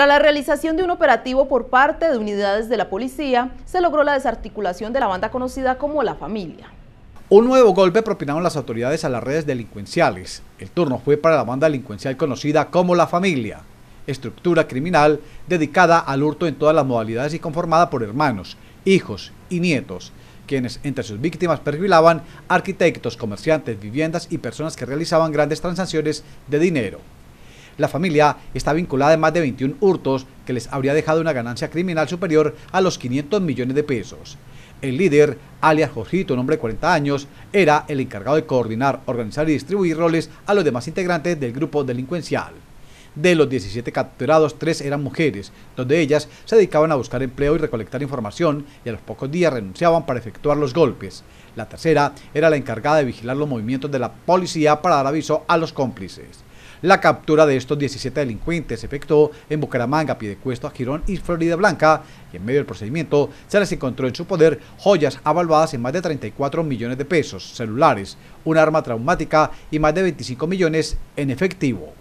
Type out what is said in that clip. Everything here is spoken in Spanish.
Tras la realización de un operativo por parte de unidades de la policía, se logró la desarticulación de la banda conocida como La Familia. Un nuevo golpe propinaron las autoridades a las redes delincuenciales. El turno fue para la banda delincuencial conocida como La Familia, estructura criminal dedicada al hurto en todas las modalidades y conformada por hermanos, hijos y nietos, quienes entre sus víctimas perfilaban arquitectos, comerciantes, viviendas y personas que realizaban grandes transacciones de dinero. La familia está vinculada a más de 21 hurtos que les habría dejado una ganancia criminal superior a los 500 millones de pesos. El líder, alias Jorgito, un hombre de 40 años, era el encargado de coordinar, organizar y distribuir roles a los demás integrantes del grupo delincuencial. De los 17 capturados, tres eran mujeres, donde ellas se dedicaban a buscar empleo y recolectar información y a los pocos días renunciaban para efectuar los golpes. La tercera era la encargada de vigilar los movimientos de la policía para dar aviso a los cómplices. La captura de estos 17 delincuentes se efectuó en Bucaramanga, Piedecuesta, Girón y Florida Blanca y en medio del procedimiento se les encontró en su poder joyas avalvadas en más de 34 millones de pesos, celulares, un arma traumática y más de 25 millones en efectivo.